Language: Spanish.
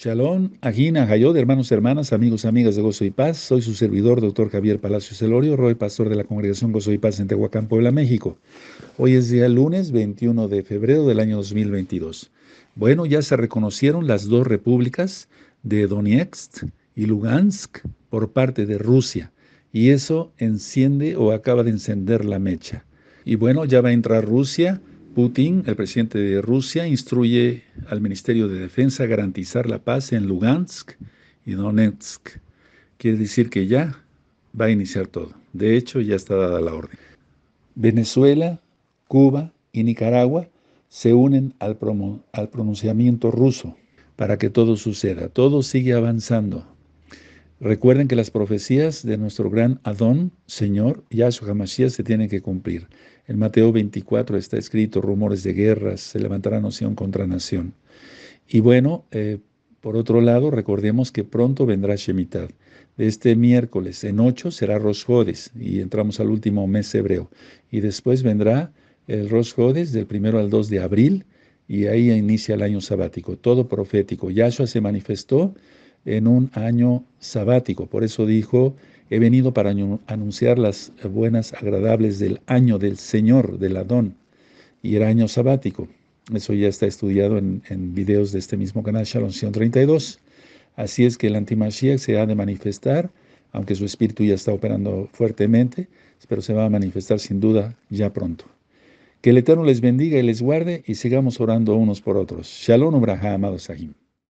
Shalom, Agina, de hermanos, hermanas, amigos, amigas de Gozo y Paz. Soy su servidor, doctor Javier Palacio Celorio, Roy, pastor de la Congregación Gozo y Paz en Tehuacán, Puebla, México. Hoy es día lunes 21 de febrero del año 2022. Bueno, ya se reconocieron las dos repúblicas de Donetsk y Lugansk por parte de Rusia, y eso enciende o acaba de encender la mecha. Y bueno, ya va a entrar Rusia Putin, el presidente de Rusia, instruye al Ministerio de Defensa a garantizar la paz en Lugansk y Donetsk. Quiere decir que ya va a iniciar todo. De hecho, ya está dada la orden. Venezuela, Cuba y Nicaragua se unen al, al pronunciamiento ruso para que todo suceda. Todo sigue avanzando. Recuerden que las profecías de nuestro gran Adón, Señor, Yahshua Hamashiach, se tienen que cumplir. En Mateo 24 está escrito: rumores de guerras, se levantará nación contra nación. Y bueno, eh, por otro lado, recordemos que pronto vendrá De Este miércoles en 8 será Rosh y entramos al último mes hebreo. Y después vendrá el Rosh del primero al 2 de abril, y ahí inicia el año sabático. Todo profético. Yahshua se manifestó en un año sabático. Por eso dijo, he venido para anunciar las buenas agradables del año del Señor, del Adón, y era año sabático. Eso ya está estudiado en, videos de este mismo canal, Shalom 132. Así es que el antimashiach se ha de manifestar, aunque su espíritu ya está operando fuertemente, pero se va a manifestar sin duda ya pronto. Que el Eterno les bendiga y les guarde y sigamos orando unos por otros. Shalom Ubraha Amado Sahim.